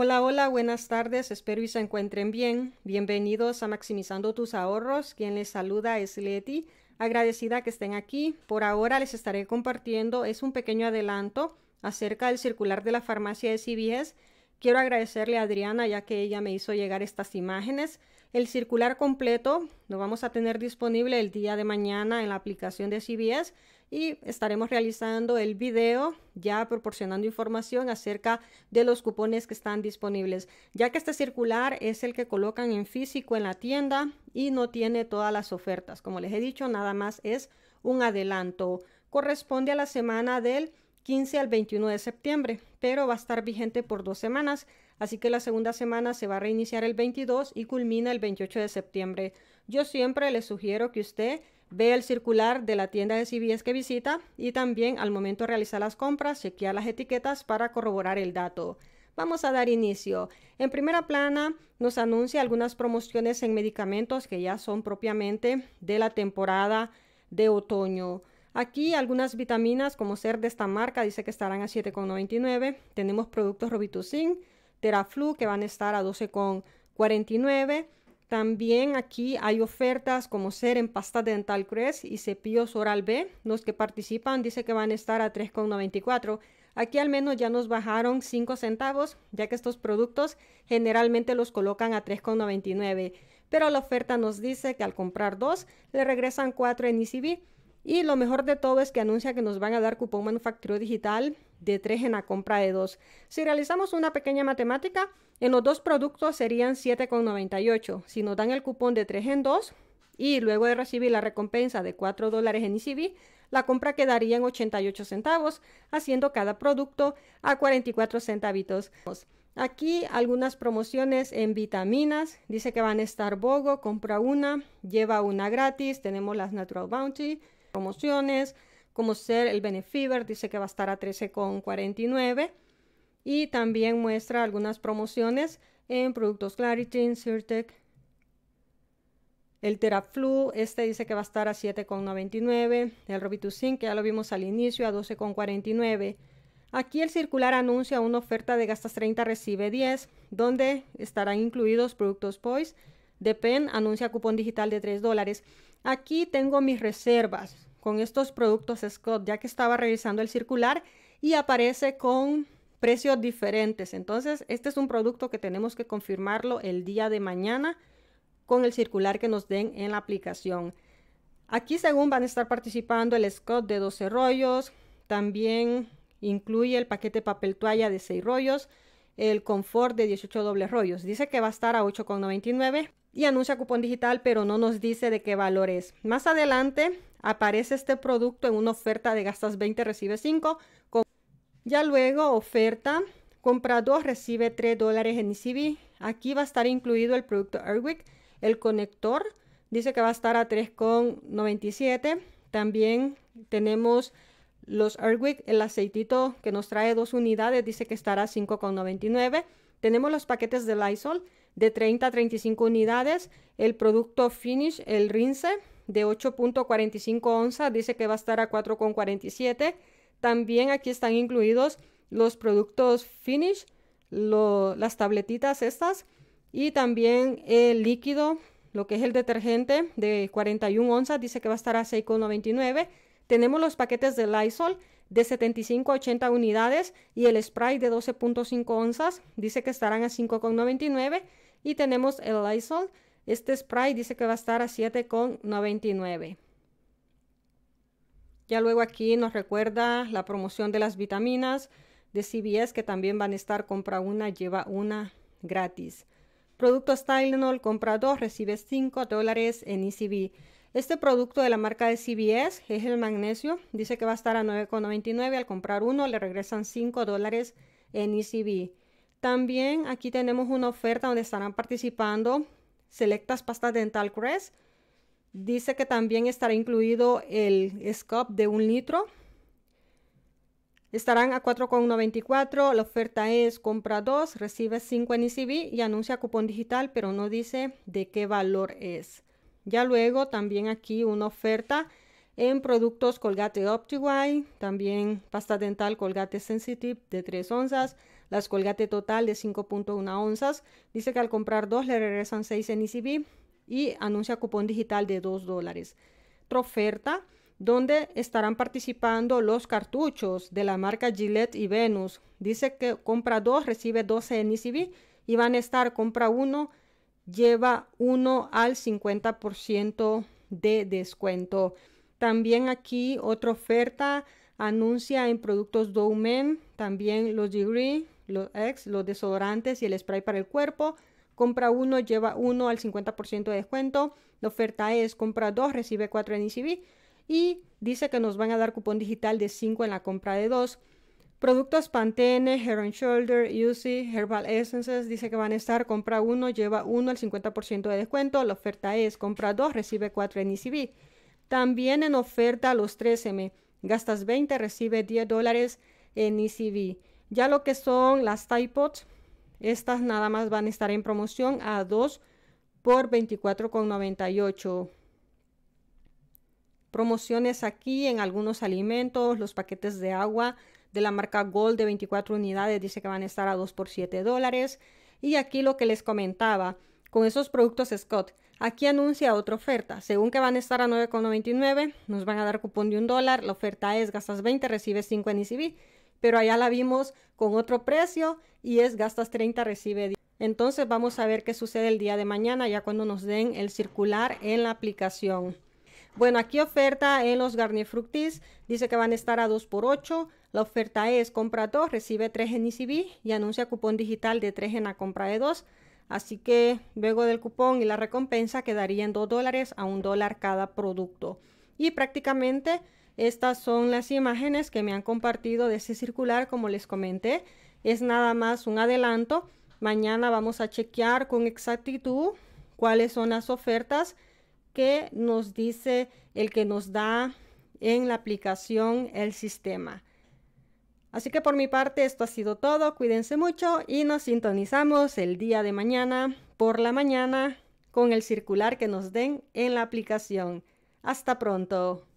Hola, hola, buenas tardes, espero y se encuentren bien. Bienvenidos a Maximizando tus ahorros. Quien les saluda es Leti, agradecida que estén aquí. Por ahora les estaré compartiendo, es un pequeño adelanto acerca del circular de la farmacia de CBS. Quiero agradecerle a Adriana ya que ella me hizo llegar estas imágenes. El circular completo lo vamos a tener disponible el día de mañana en la aplicación de CBS y estaremos realizando el video ya proporcionando información acerca de los cupones que están disponibles, ya que este circular es el que colocan en físico en la tienda y no tiene todas las ofertas. Como les he dicho, nada más es un adelanto. Corresponde a la semana del 15 al 21 de septiembre, pero va a estar vigente por dos semanas, así que la segunda semana se va a reiniciar el 22 y culmina el 28 de septiembre. Yo siempre les sugiero que usted Ve el circular de la tienda de CVS que visita y también al momento de realizar las compras, chequea las etiquetas para corroborar el dato. Vamos a dar inicio. En primera plana nos anuncia algunas promociones en medicamentos que ya son propiamente de la temporada de otoño. Aquí algunas vitaminas como ser de esta marca dice que estarán a 7,99. Tenemos productos Robitussin, Teraflu que van a estar a 12,49. También aquí hay ofertas como ser en pasta dental Crest y cepillos Oral B. Los que participan dice que van a estar a 3,94. Aquí al menos ya nos bajaron 5 centavos, ya que estos productos generalmente los colocan a 3,99. Pero la oferta nos dice que al comprar dos le regresan 4 en ECB. Y lo mejor de todo es que anuncia que nos van a dar cupón manufacturero digital de 3 en la compra de 2. Si realizamos una pequeña matemática, en los dos productos serían 7,98. Si nos dan el cupón de 3 en 2 y luego de recibir la recompensa de 4 dólares en ICB la compra quedaría en 88 centavos, haciendo cada producto a 44 centavitos. Aquí algunas promociones en vitaminas. Dice que van a estar Bogo, compra una, lleva una gratis. Tenemos las Natural Bounty, promociones, como ser el Benefiber, dice que va a estar a 13,49 y también muestra algunas promociones en productos Claritin, Sirtec, el Teraflu, este dice que va a estar a 7,99. El Robitussin, que ya lo vimos al inicio, a 12,49. Aquí el circular anuncia una oferta de gastas 30, recibe 10, donde estarán incluidos productos POIS? Depen anuncia cupón digital de 3 dólares. Aquí tengo mis reservas con estos productos Scott, ya que estaba revisando el circular y aparece con precios diferentes. Entonces, este es un producto que tenemos que confirmarlo el día de mañana con el circular que nos den en la aplicación. Aquí, según van a estar participando el Scott de 12 rollos, también incluye el paquete papel toalla de 6 rollos, el confort de 18 dobles rollos. Dice que va a estar a 8,99 y anuncia cupón digital, pero no nos dice de qué valor es. Más adelante aparece este producto en una oferta de gastas 20, recibe 5. Ya luego oferta, compra 2, recibe 3 dólares en ICB. E Aquí va a estar incluido el producto Airwick, el conector, dice que va a estar a 3,97. También tenemos los Erwig el aceitito que nos trae dos unidades, dice que estará a 5,99. Tenemos los paquetes de Lysol de 30 a 35 unidades. El producto Finish, el rinse, de 8.45 onzas, dice que va a estar a 4,47. También aquí están incluidos los productos Finish, las tabletitas estas y también el líquido, lo que es el detergente de 41 onzas, dice que va a estar a 6,99. Tenemos los paquetes de Lysol de 75 a 80 unidades y el spray de 12.5 onzas, dice que estarán a 5,99 y tenemos el Lysol, este spray dice que va a estar a 7,99. Ya luego aquí nos recuerda la promoción de las vitaminas de CBS que también van a estar compra una, lleva una gratis. Productos Tylenol, compra dos, recibes 5 dólares en ECB. Este producto de la marca de CBS es el magnesio. Dice que va a estar a 9,99. Al comprar uno le regresan 5 dólares en ECB. También aquí tenemos una oferta donde estarán participando selectas pastas dental Crest. Dice que también estará incluido el Scope de un litro. Estarán a 4,94. La oferta es compra 2, recibe 5 en ECB y anuncia cupón digital, pero no dice de qué valor es. Ya luego también aquí una oferta en productos Colgate OptiWhite, también pasta dental Colgate Sensitive de 3 onzas, las Colgate Total de 5.1 onzas. Dice que al comprar dos le regresan 6 en y anuncia cupón digital de 2 dólares. Otra oferta donde estarán participando los cartuchos de la marca Gillette y Venus. Dice que compra 2, recibe 12 en y van a estar compra 1, lleva 1 al 50% de descuento. También aquí otra oferta anuncia en productos Doumen, también los Degree, los X, los desodorantes y el spray para el cuerpo. Compra uno, lleva uno al 50% de descuento. La oferta es compra dos, recibe cuatro en ICB. E y dice que nos van a dar cupón digital de 5 en la compra de dos. Productos Pantene, Hair and Shoulder, UC, Herbal Essences, dice que van a estar, compra uno, lleva uno al 50% de descuento, la oferta es, compra dos, recibe cuatro en ECB. También en oferta los 13M, gastas 20, recibe 10 dólares en ECB. Ya lo que son las Pods. estas nada más van a estar en promoción a 2 por 24,98. Promociones aquí en algunos alimentos, los paquetes de agua, de la marca Gold de 24 unidades dice que van a estar a 2 por 7 dólares. Y aquí lo que les comentaba con esos productos Scott. Aquí anuncia otra oferta. Según que van a estar a 9,99, nos van a dar cupón de un dólar. La oferta es gastas 20, recibe 5 en iCB e Pero allá la vimos con otro precio y es gastas 30, recibe 10. Entonces vamos a ver qué sucede el día de mañana ya cuando nos den el circular en la aplicación. Bueno, aquí oferta en los Garnier Fructis. Dice que van a estar a 2 por 8 La oferta es compra 2, recibe 3 en ICB e y anuncia cupón digital de 3 en la compra de 2. Así que luego del cupón y la recompensa quedarían 2 dólares a 1 dólar cada producto. Y prácticamente estas son las imágenes que me han compartido de ese circular, como les comenté. Es nada más un adelanto. Mañana vamos a chequear con exactitud cuáles son las ofertas que nos dice el que nos da en la aplicación el sistema. Así que por mi parte esto ha sido todo, cuídense mucho y nos sintonizamos el día de mañana por la mañana con el circular que nos den en la aplicación. Hasta pronto.